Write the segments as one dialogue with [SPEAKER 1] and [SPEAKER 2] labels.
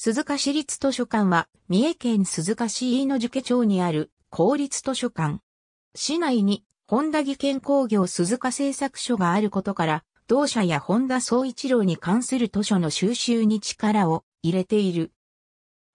[SPEAKER 1] 鈴鹿市立図書館は、三重県鈴鹿市飯野宿町にある公立図書館。市内に、本田技研工業鈴鹿製作所があることから、同社や本田総一郎に関する図書の収集に力を入れている。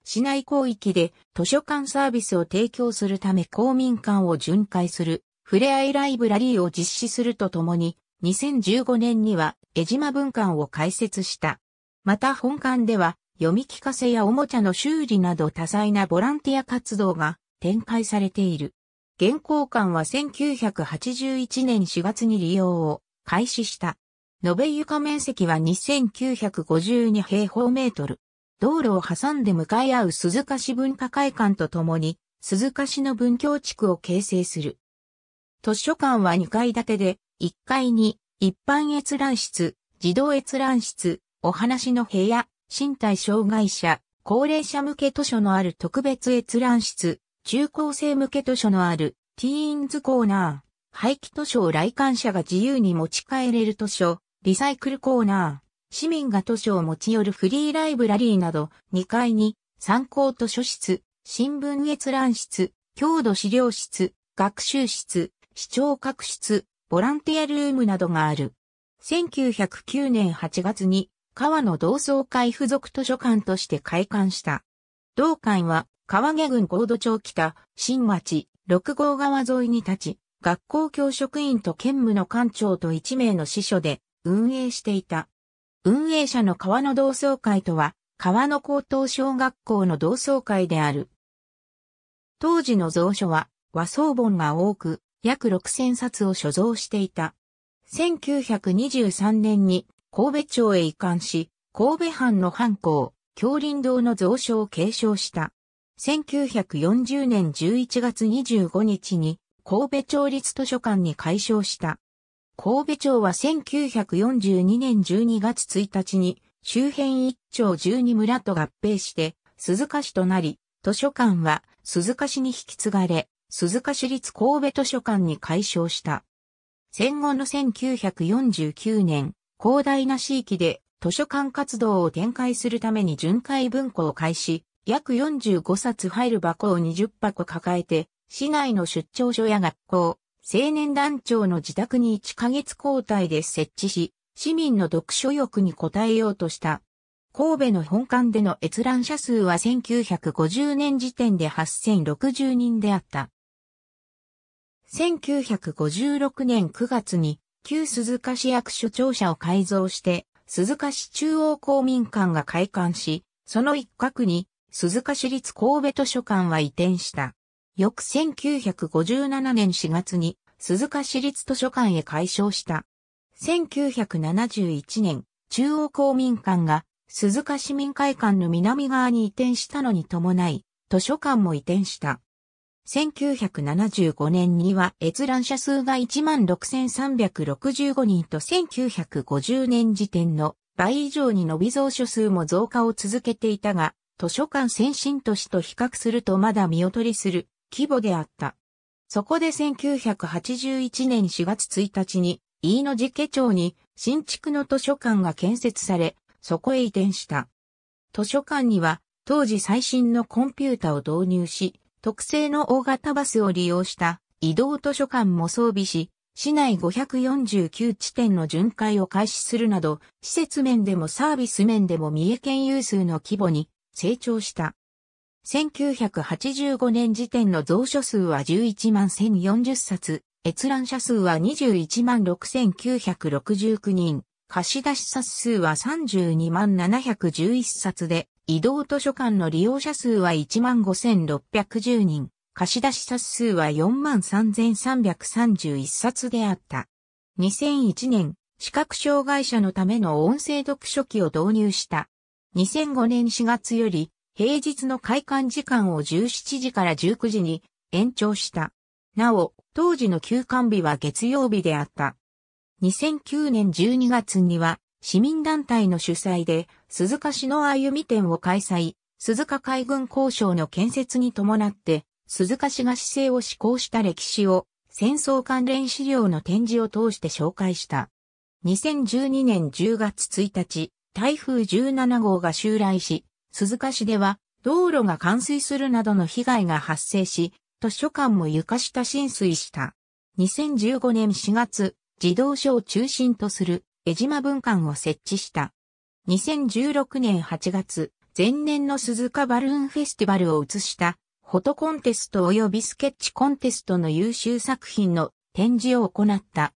[SPEAKER 1] 市内広域で図書館サービスを提供するため公民館を巡回する、ふれあいライブラリーを実施するとともに、2015年には江島文館を開設した。また本館では読み聞かせやおもちゃの修理など多彩なボランティア活動が展開されている。現行館は1981年4月に利用を開始した。延べ床面積は2952平方メートル。道路を挟んで向かい合う鈴鹿市文化会館とともに、鈴鹿市の文教地区を形成する。図書館は2階建てで、1階に一般閲覧室、児童閲覧室、お話の部屋、身体障害者、高齢者向け図書のある特別閲覧室、中高生向け図書のあるティーンズコーナー、廃棄図書を来館者が自由に持ち帰れる図書、リサイクルコーナー、市民が図書を持ち寄るフリーライブラリーなど、2階に参考図書室、新聞閲覧室、郷土資料室、学習室、視聴各室、ボランティアルームなどがある。1909年8月に川の同窓会付属図書館として開館した。同館は、川下郡高度町北、新町、六号川沿いに立ち、学校教職員と兼務の館長と一名の司書で運営していた。運営者の川の同窓会とは、川の高等小学校の同窓会である。当時の蔵書は和装本が多く、約6000冊を所蔵していた。1923年に神戸町へ移管し、神戸藩の藩校、京林堂の増書を継承した。1940年11月25日に神戸町立図書館に改称した。神戸町は1942年12月1日に周辺一町12村と合併して鈴鹿市となり、図書館は鈴鹿市に引き継がれ、鈴鹿市立神戸図書館に改称した。戦後の1949年、広大な地域で図書館活動を展開するために巡回文庫を開始、約45冊入る箱を20箱抱えて、市内の出張所や学校、青年団長の自宅に1ヶ月交代で設置し、市民の読書欲に応えようとした。神戸の本館での閲覧者数は1950年時点で8060人であった。1956年9月に旧鈴鹿市役所庁舎を改造して、鈴鹿市中央公民館が開館し、その一角に鈴鹿市立神戸図書館は移転した。翌1957年4月に鈴鹿市立図書館へ改称した。1971年、中央公民館が鈴鹿市民会館の南側に移転したのに伴い、図書館も移転した。1975年には閲覧者数が16,365人と1950年時点の倍以上に伸び蔵書数も増加を続けていたが、図書館先進都市と比較するとまだ見劣りする規模であった。そこで1981年4月1日に、飯野寺家町に新築の図書館が建設され、そこへ移転した。図書館には当時最新のコンピュータを導入し、特製の大型バスを利用した移動図書館も装備し、市内549地点の巡回を開始するなど、施設面でもサービス面でも三重県有数の規模に成長した。1985年時点の蔵書数は11万1040冊、閲覧者数は21万6969人、貸し出し冊数は32万711冊で、移動図書館の利用者数は15,610人、貸し出し冊数は43,331冊であった。2001年、視覚障害者のための音声読書機を導入した。2005年4月より、平日の開館時間を17時から19時に延長した。なお、当時の休館日は月曜日であった。2009年12月には、市民団体の主催で、鈴鹿市の歩み展を開催、鈴鹿海軍交渉の建設に伴って、鈴鹿市が市政を施行した歴史を、戦争関連資料の展示を通して紹介した。2012年10月1日、台風17号が襲来し、鈴鹿市では道路が冠水するなどの被害が発生し、図書館も床下浸水した。2015年4月、自動車を中心とする江島文館を設置した。2016年8月、前年の鈴鹿バルーンフェスティバルを移した、フォトコンテスト及びスケッチコンテストの優秀作品の展示を行った。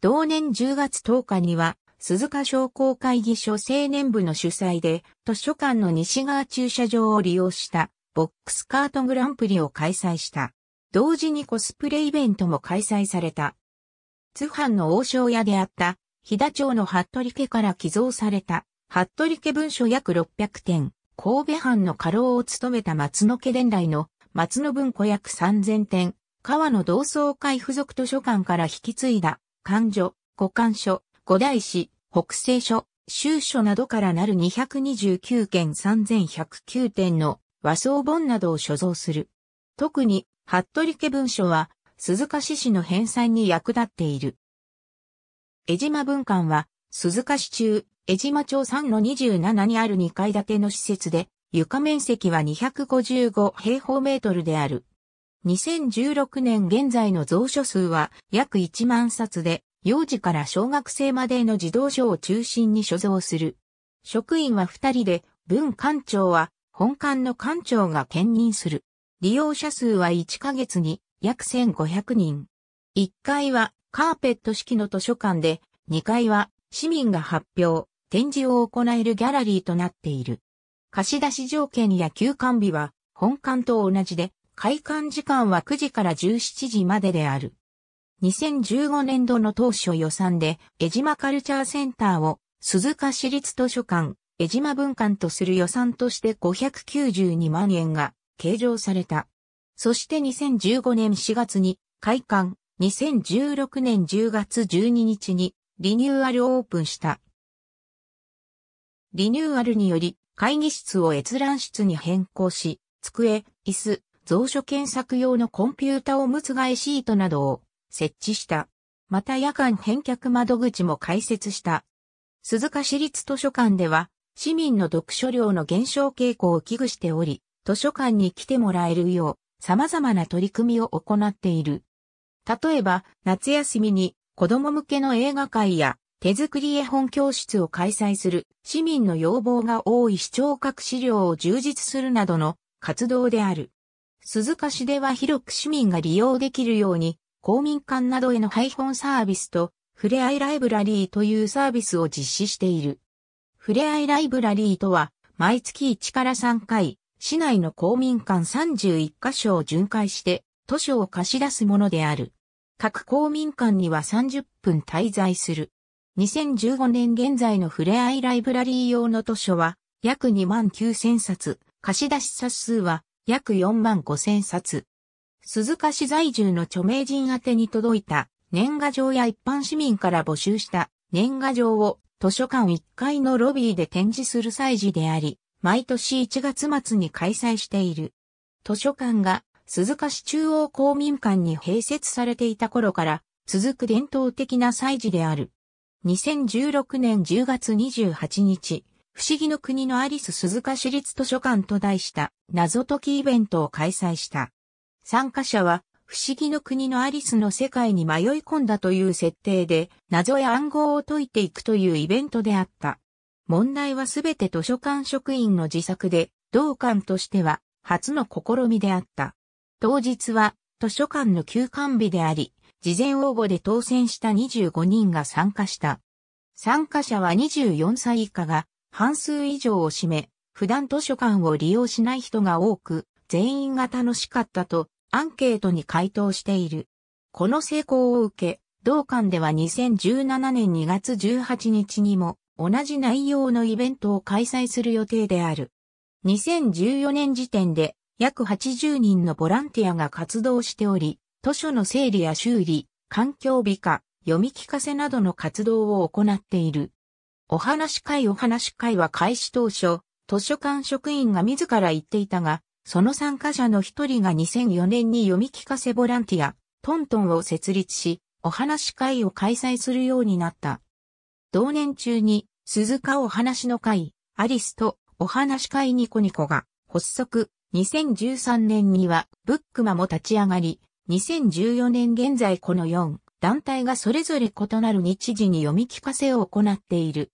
[SPEAKER 1] 同年10月10日には、鈴鹿商工会議所青年部の主催で、図書館の西側駐車場を利用した、ボックスカートグランプリを開催した。同時にコスプレイベントも開催された。津販の王将屋であった飛騨町の服部家から寄贈された、服部家文書約600点、神戸藩の家老を務めた松野家伝来の松野文庫約3000点、川野同窓会附属図書館から引き継いだ、勘所、五官所、五大師、北西書、州書などからなる229件3109点の和装本などを所蔵する。特に、服部家文書は、鈴鹿市史の返済に役立っている。江島文館は、鈴鹿市中、江島町3-27にある2階建ての施設で、床面積は255平方メートルである。2016年現在の蔵書数は約1万冊で、幼児から小学生までの児童書を中心に所蔵する。職員は2人で、文館長は本館の館長が兼任する。利用者数は1ヶ月に約1500人。1階はカーペット式の図書館で、2階は市民が発表、展示を行えるギャラリーとなっている。貸し出し条件や休館日は本館と同じで、開館時間は9時から17時までである。2015年度の当初予算で、江島カルチャーセンターを鈴鹿市立図書館、江島文館とする予算として592万円が計上された。そして2015年4月に開館、2016年10月12日にリニューアルオープンした。リニューアルにより会議室を閲覧室に変更し、机、椅子、蔵書検索用のコンピュータおむつ替えシートなどを設置した。また夜間返却窓口も開設した。鈴鹿市立図書館では市民の読書量の減少傾向を危惧しており、図書館に来てもらえるよう様々な取り組みを行っている。例えば、夏休みに子供向けの映画会や手作り絵本教室を開催する市民の要望が多い視聴覚資料を充実するなどの活動である。鈴鹿市では広く市民が利用できるように公民館などへの配本サービスとふれあいライブラリーというサービスを実施している。ふれあいライブラリーとは毎月1から3回市内の公民館31カ所を巡回して図書を貸し出すものである。各公民館には30分滞在する。2015年現在のふれあいライブラリー用の図書は約2万9000冊、貸し出し冊数は約4万5000冊。鈴鹿市在住の著名人宛に届いた年賀状や一般市民から募集した年賀状を図書館1階のロビーで展示する祭事であり、毎年1月末に開催している。図書館が鈴鹿市中央公民館に併設されていた頃から続く伝統的な祭事である。2016年10月28日、不思議の国のアリス鈴鹿市立図書館と題した謎解きイベントを開催した。参加者は不思議の国のアリスの世界に迷い込んだという設定で謎や暗号を解いていくというイベントであった。問題はすべて図書館職員の自作で、同館としては初の試みであった。当日は図書館の休館日であり、事前応募で当選した25人が参加した。参加者は24歳以下が半数以上を占め、普段図書館を利用しない人が多く、全員が楽しかったとアンケートに回答している。この成功を受け、同館では2017年2月18日にも同じ内容のイベントを開催する予定である。2014年時点で約80人のボランティアが活動しており、図書の整理や修理、環境美化、読み聞かせなどの活動を行っている。お話会お話会は開始当初、図書館職員が自ら言っていたが、その参加者の一人が2004年に読み聞かせボランティア、トントンを設立し、お話会を開催するようになった。同年中に、鈴鹿お話の会、アリスとお話会ニコニコが発足、2013年にはブックマも立ち上がり、2014年現在この4団体がそれぞれ異なる日時に読み聞かせを行っている。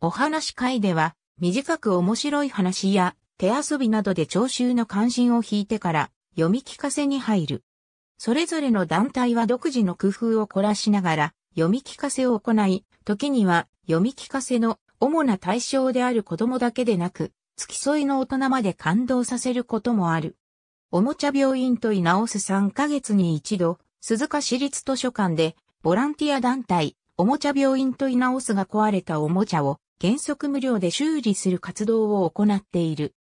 [SPEAKER 1] お話会では短く面白い話や手遊びなどで聴衆の関心を引いてから読み聞かせに入る。それぞれの団体は独自の工夫を凝らしながら読み聞かせを行い、時には読み聞かせの主な対象である子供だけでなく、付き添いの大人まで感動させることもある。おもちゃ病院とい直す3ヶ月に一度、鈴鹿市立図書館で、ボランティア団体、おもちゃ病院とい直すが壊れたおもちゃを原則無料で修理する活動を行っている。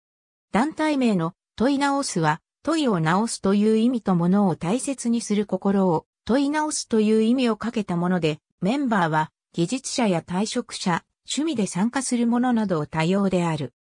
[SPEAKER 1] 団体名の問い直すは、問いを直すという意味とものを大切にする心を問い直すという意味をかけたもので、メンバーは技術者や退職者、趣味で参加する者などを多様である。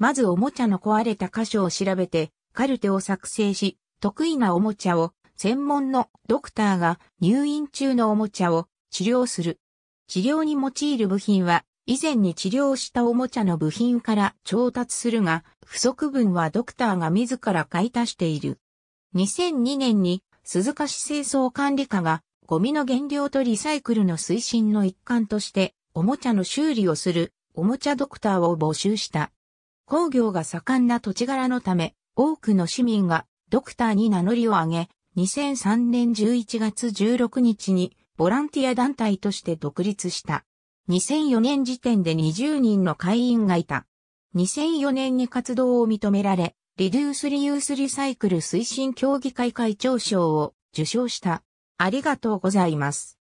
[SPEAKER 1] まずおもちゃの壊れた箇所を調べて、カルテを作成し、得意なおもちゃを、専門のドクターが入院中のおもちゃを治療する。治療に用いる部品は、以前に治療したおもちゃの部品から調達するが、不足分はドクターが自ら買い足している。2002年に鈴鹿市清掃管理課がゴミの減量とリサイクルの推進の一環として、おもちゃの修理をするおもちゃドクターを募集した。工業が盛んな土地柄のため、多くの市民がドクターに名乗りを上げ、2003年11月16日にボランティア団体として独立した。2004年時点で20人の会員がいた。2004年に活動を認められ、リデュースリユースリサイクル推進協議会会長賞を受賞した。ありがとうございます。